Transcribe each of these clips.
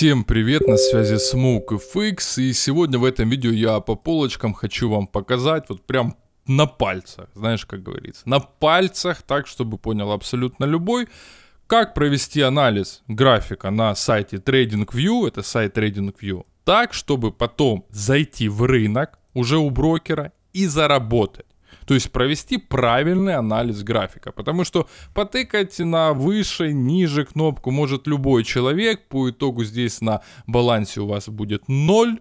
Всем привет, на связи Smoke и сегодня в этом видео я по полочкам хочу вам показать, вот прям на пальцах, знаешь, как говорится, на пальцах, так, чтобы понял абсолютно любой, как провести анализ графика на сайте TradingView, это сайт TradingView, так, чтобы потом зайти в рынок уже у брокера и заработать. То есть провести правильный анализ графика. Потому что потыкать на выше, ниже кнопку может любой человек. По итогу здесь на балансе у вас будет 0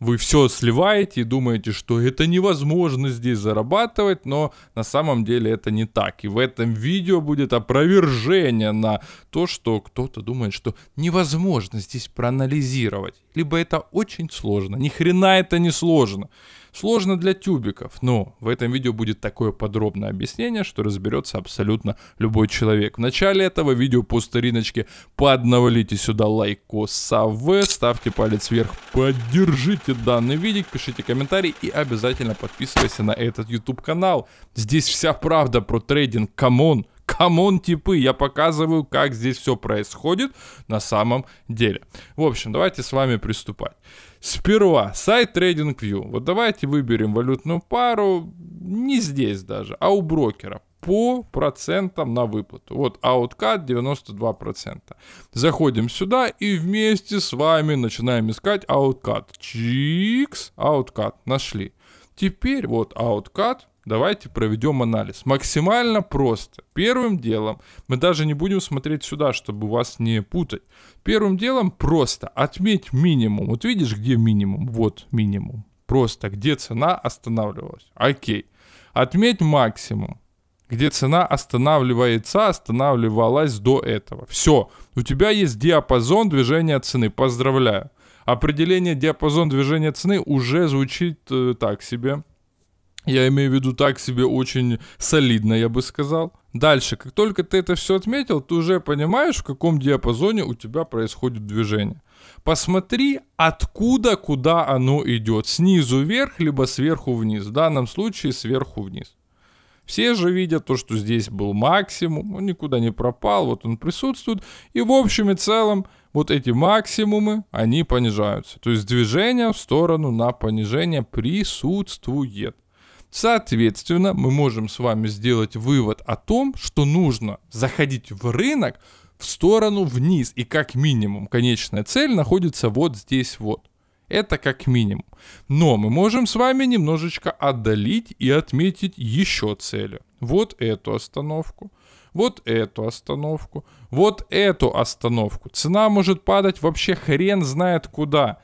вы все сливаете и думаете, что это невозможно здесь зарабатывать, но на самом деле это не так. И в этом видео будет опровержение на то, что кто-то думает, что невозможно здесь проанализировать. Либо это очень сложно. Ни хрена это не сложно. Сложно для тюбиков, но в этом видео будет такое подробное объяснение, что разберется абсолютно любой человек. В начале этого видео по стариночке поднавалите сюда лайкоса в, ставьте палец вверх, поддержите данный видик, пишите комментарий и обязательно подписывайтесь на этот YouTube канал. Здесь вся правда про трейдинг, камон камон, типы, я показываю, как здесь все происходит на самом деле. В общем, давайте с вами приступать. Сперва сайт TradingView. Вот давайте выберем валютную пару, не здесь даже, а у брокера по процентам на выплату. Вот ауткат 92%. Заходим сюда и вместе с вами начинаем искать ауткат. Чикс, ауткат, нашли. Теперь вот ауткат, Давайте проведем анализ. Максимально просто. Первым делом, мы даже не будем смотреть сюда, чтобы вас не путать. Первым делом просто отметь минимум. Вот видишь, где минимум? Вот минимум. Просто, где цена останавливалась. Окей. Отметь максимум где цена останавливается, останавливалась до этого. Все, у тебя есть диапазон движения цены, поздравляю. Определение диапазон движения цены уже звучит э, так себе. Я имею в виду так себе очень солидно, я бы сказал. Дальше, как только ты это все отметил, ты уже понимаешь, в каком диапазоне у тебя происходит движение. Посмотри, откуда, куда оно идет. Снизу вверх, либо сверху вниз. В данном случае сверху вниз. Все же видят то, что здесь был максимум, он никуда не пропал, вот он присутствует. И в общем и целом вот эти максимумы, они понижаются. То есть движение в сторону на понижение присутствует. Соответственно, мы можем с вами сделать вывод о том, что нужно заходить в рынок в сторону вниз. И как минимум конечная цель находится вот здесь вот. Это как минимум. Но мы можем с вами немножечко отдалить и отметить еще цели. Вот эту остановку, вот эту остановку, вот эту остановку. Цена может падать вообще хрен знает куда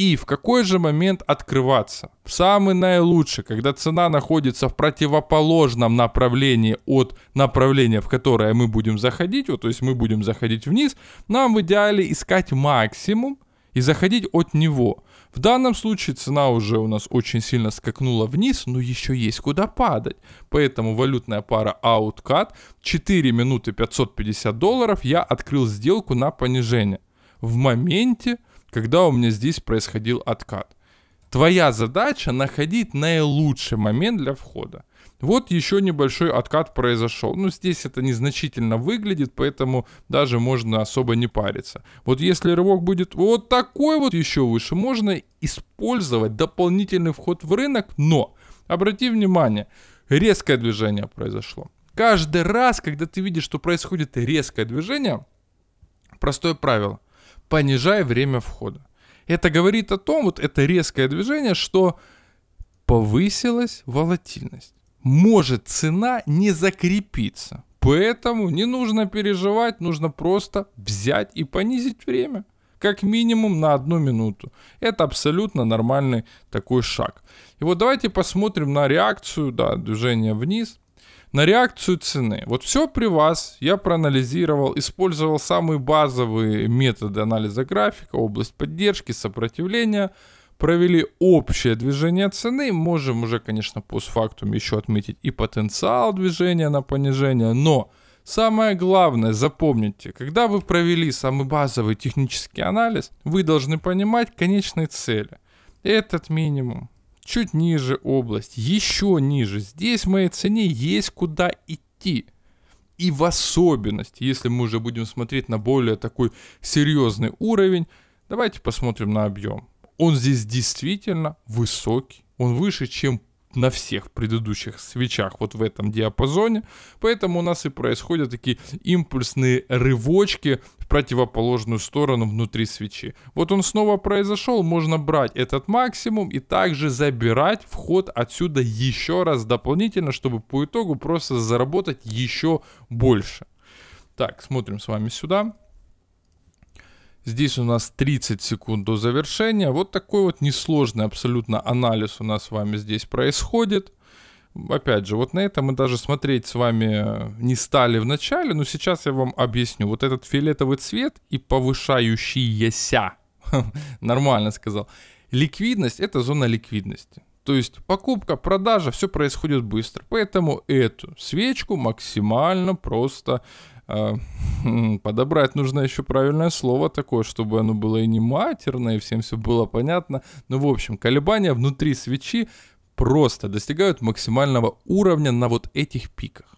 и в какой же момент открываться. Самый наилучший, когда цена находится в противоположном направлении от направления, в которое мы будем заходить, вот, то есть мы будем заходить вниз, нам в идеале искать максимум и заходить от него. В данном случае цена уже у нас очень сильно скакнула вниз, но еще есть куда падать. Поэтому валютная пара OutCut 4 минуты 550 долларов я открыл сделку на понижение. В моменте когда у меня здесь происходил откат. Твоя задача находить наилучший момент для входа. Вот еще небольшой откат произошел. Ну, здесь это незначительно выглядит, поэтому даже можно особо не париться. Вот если рывок будет вот такой вот еще выше, можно использовать дополнительный вход в рынок, но, обрати внимание, резкое движение произошло. Каждый раз, когда ты видишь, что происходит резкое движение, простое правило – понижая время входа. Это говорит о том, вот это резкое движение, что повысилась волатильность. Может цена не закрепиться. Поэтому не нужно переживать, нужно просто взять и понизить время. Как минимум на одну минуту. Это абсолютно нормальный такой шаг. И вот давайте посмотрим на реакцию, да, движение вниз на реакцию цены. Вот все при вас, я проанализировал, использовал самые базовые методы анализа графика, область поддержки, сопротивления, провели общее движение цены. Можем уже, конечно, постфактум еще отметить и потенциал движения на понижение, но Самое главное, запомните, когда вы провели самый базовый технический анализ, вы должны понимать конечные цели. Этот минимум, чуть ниже область, еще ниже. Здесь в моей цене есть куда идти. И в особенности, если мы уже будем смотреть на более такой серьезный уровень, давайте посмотрим на объем. Он здесь действительно высокий. Он выше, чем на всех предыдущих свечах вот в этом диапазоне. Поэтому у нас и происходят такие импульсные рывочки противоположную сторону внутри свечи. Вот он снова произошел, можно брать этот максимум и также забирать вход отсюда еще раз дополнительно, чтобы по итогу просто заработать еще больше. Так, смотрим с вами сюда. Здесь у нас 30 секунд до завершения. Вот такой вот несложный абсолютно анализ у нас с вами здесь происходит опять же, вот на это мы даже смотреть с вами э, не стали в начале, но сейчас я вам объясню. Вот этот фиолетовый цвет и повышающийся, нормально сказал, ликвидность — это зона ликвидности. То есть покупка, продажа, все происходит быстро. Поэтому эту свечку максимально просто э, подобрать. Нужно еще правильное слово такое, чтобы оно было и не матерное, и всем все было понятно. Ну, в общем, колебания внутри свечи просто достигают максимального уровня на вот этих пиках.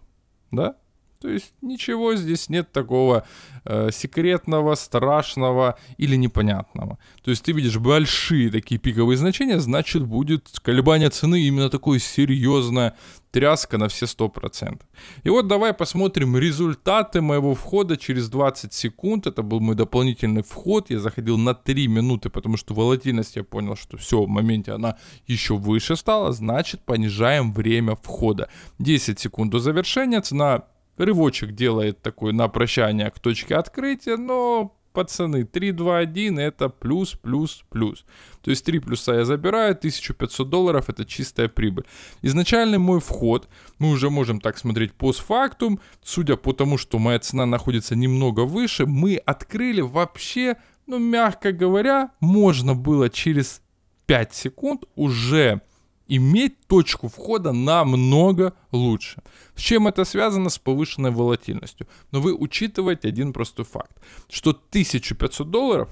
Да? То есть ничего здесь нет такого э, секретного, страшного или непонятного. То есть ты видишь большие такие пиковые значения, значит будет колебание цены именно такое серьезное, тряска на все 100%. И вот давай посмотрим результаты моего входа через 20 секунд. Это был мой дополнительный вход. Я заходил на 3 минуты, потому что волатильность я понял, что все, в моменте она еще выше стала. Значит, понижаем время входа. 10 секунд до завершения, цена Рывочек делает такой на прощание к точке открытия, но пацаны, 3-2-1 это плюс, плюс, плюс. То есть 3 плюса я забираю, 1500 долларов это чистая прибыль. Изначальный мой вход, мы уже можем так смотреть постфактум, судя по тому, что моя цена находится немного выше, мы открыли вообще, ну мягко говоря, можно было через 5 секунд уже иметь точку входа намного лучше. С чем это связано? С повышенной волатильностью. Но вы учитываете один простой факт, что 1500 долларов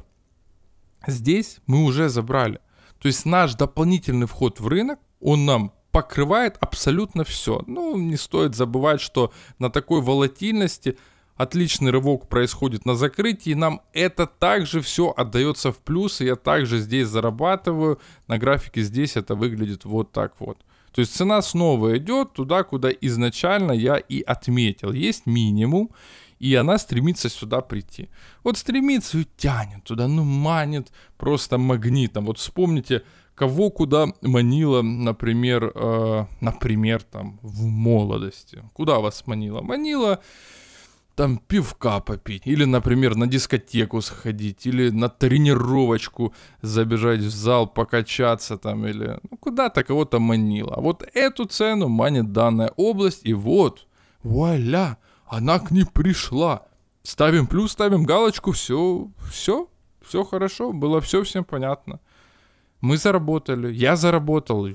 здесь мы уже забрали. То есть наш дополнительный вход в рынок, он нам покрывает абсолютно все. Ну, не стоит забывать, что на такой волатильности Отличный рывок происходит на закрытии. Нам это также все отдается в плюс. И я также здесь зарабатываю. На графике здесь это выглядит вот так вот. То есть цена снова идет туда, куда изначально я и отметил. Есть минимум, и она стремится сюда прийти. Вот стремится и тянет туда, ну манит просто магнитом. Вот вспомните, кого куда манила, например, э, например, там в молодости. Куда вас манила? Манила там пивка попить, или, например, на дискотеку сходить, или на тренировочку забежать в зал, покачаться там, или ну, куда-то кого-то манило. А вот эту цену манит данная область, и вот, вуаля, она к ней пришла. Ставим плюс, ставим галочку, все, все, все хорошо, было все всем понятно. Мы заработали, я заработал,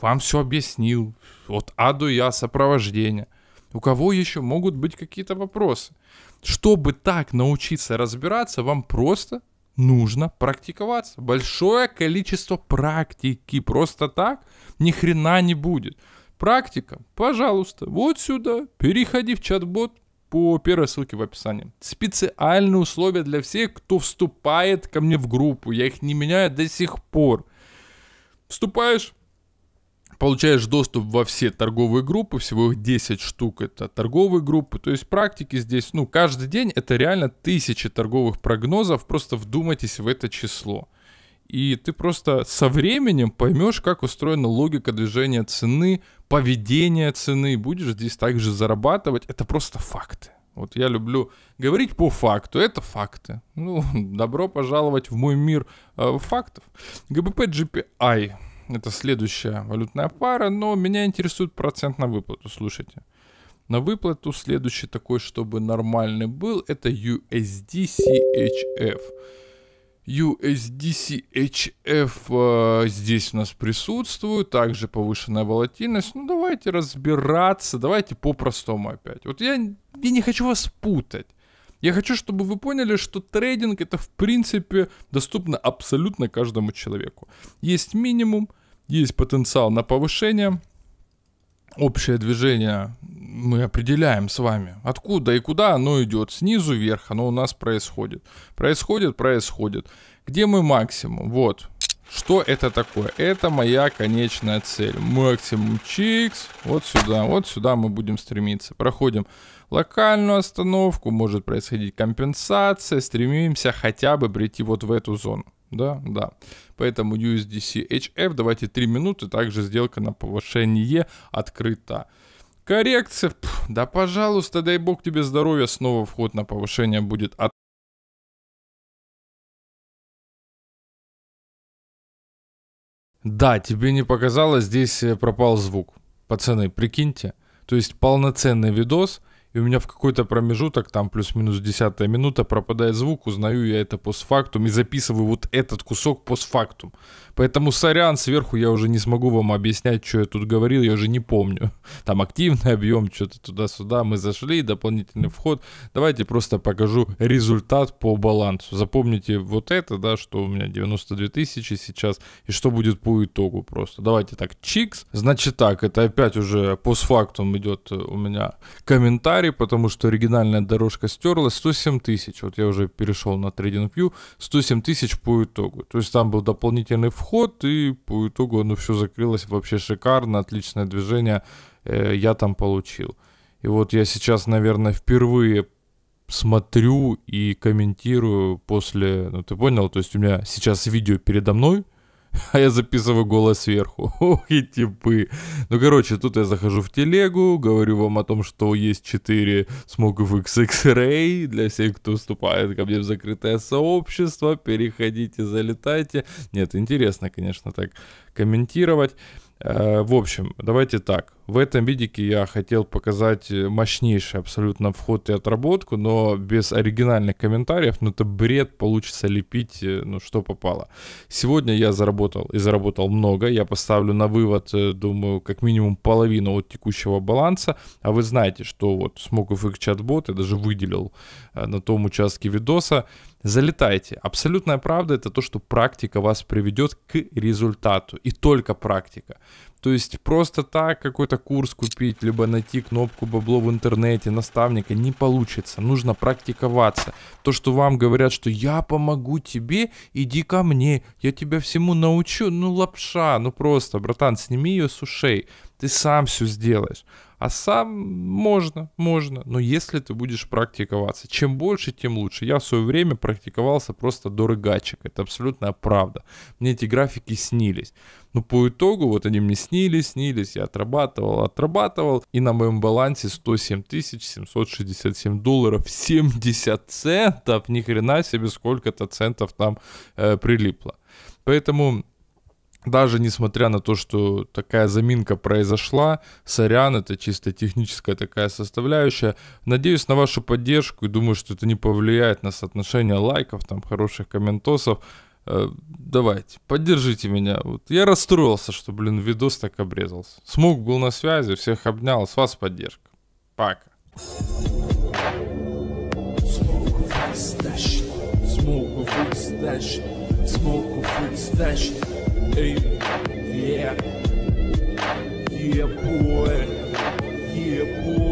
вам все объяснил, вот Аду Я сопровождение – у кого еще могут быть какие-то вопросы? Чтобы так научиться разбираться, вам просто нужно практиковаться. Большое количество практики. Просто так ни хрена не будет. Практика, пожалуйста, вот сюда, переходи в чат-бот по первой ссылке в описании. Специальные условия для всех, кто вступает ко мне в группу. Я их не меняю до сих пор. Вступаешь, получаешь доступ во все торговые группы, всего их 10 штук это торговые группы, то есть практики здесь, ну, каждый день это реально тысячи торговых прогнозов, просто вдумайтесь в это число. И ты просто со временем поймешь, как устроена логика движения цены, поведение цены, будешь здесь также зарабатывать, это просто факты. Вот я люблю говорить по факту, это факты. Ну, добро пожаловать в мой мир э, фактов. ГБП GPI это следующая валютная пара, но меня интересует процент на выплату, слушайте. На выплату следующий такой, чтобы нормальный был, это USDCHF. USDCHF э, здесь у нас присутствует, также повышенная волатильность. Ну, давайте разбираться, давайте по-простому опять. Вот я, я не хочу вас путать. Я хочу, чтобы вы поняли, что трейдинг это в принципе доступно абсолютно каждому человеку. Есть минимум, есть потенциал на повышение. Общее движение мы определяем с вами. Откуда и куда оно идет? Снизу вверх оно у нас происходит. Происходит, происходит. Где мы максимум? Вот. Что это такое? Это моя конечная цель. Максимум чикс. Вот сюда, вот сюда мы будем стремиться. Проходим локальную остановку, может происходить компенсация. Стремимся хотя бы прийти вот в эту зону. Да, да. Поэтому USDC HF, давайте 3 минуты, также сделка на повышение открыта. Коррекция, Пфф, да пожалуйста, дай бог тебе здоровья, снова вход на повышение будет от Да, тебе не показалось, здесь э, пропал звук. Пацаны, прикиньте. То есть полноценный видос, и у меня в какой-то промежуток, там плюс-минус десятая минута, пропадает звук, узнаю я это постфактум и записываю вот этот кусок постфактум. Поэтому сорян, сверху я уже не смогу вам объяснять, что я тут говорил, я уже не помню. Там активный объем, что-то туда-сюда, мы зашли, дополнительный вход. Давайте просто покажу результат по балансу. Запомните вот это, да, что у меня 92 тысячи сейчас, и что будет по итогу просто. Давайте так, чикс. Значит так, это опять уже постфактум идет у меня комментарий комментарий, потому что оригинальная дорожка стерлась. 107 тысяч, вот я уже перешел на TradingView, 107 тысяч по итогу. То есть там был дополнительный вход, и по итогу оно все закрылось вообще шикарно, отличное движение э, я там получил. И вот я сейчас, наверное, впервые смотрю и комментирую после, ну ты понял, то есть у меня сейчас видео передо мной, а я записываю голос сверху. Ох и типы. Ну, короче, тут я захожу в телегу, говорю вам о том, что есть 4 смогов X-Ray для всех, кто вступает ко мне в закрытое сообщество. Переходите, залетайте. Нет, интересно, конечно, так комментировать. Э, в общем, давайте так. В этом видике я хотел показать э, мощнейший абсолютно вход и отработку, но без оригинальных комментариев, ну это бред, получится лепить, э, ну что попало. Сегодня я заработал и заработал много, я поставлю на вывод, э, думаю, как минимум половину от текущего баланса, а вы знаете, что вот смог их чат-бот, я даже выделил на том участке видоса, Залетайте. Абсолютная правда это то, что практика вас приведет к результату. И только практика. То есть просто так какой-то курс купить, либо найти кнопку бабло в интернете, наставника не получится. Нужно практиковаться. То, что вам говорят, что я помогу тебе, иди ко мне, я тебя всему научу. Ну лапша, ну просто, братан, сними ее с ушей. Ты сам все сделаешь. А сам можно, можно, но если ты будешь практиковаться, чем больше, тем лучше. Я в свое время практиковался просто до рыгачек, это абсолютная правда. Мне эти графики снились. Но ну, по итогу вот они мне снились, снились, я отрабатывал, отрабатывал. И на моем балансе 107 767 долларов 70 центов. Ни хрена себе сколько-то центов там э, прилипло. Поэтому даже несмотря на то, что такая заминка произошла, сорян, это чисто техническая такая составляющая. Надеюсь на вашу поддержку и думаю, что это не повлияет на соотношение лайков, там, хороших комментосов. Э, давайте, поддержите меня. Вот я расстроился, что, блин, видос так обрезался. Смог был на связи, всех обнял, с вас поддержка. Пока. Smoke of Hey, yeah. Yeah, boy. Yeah, boy.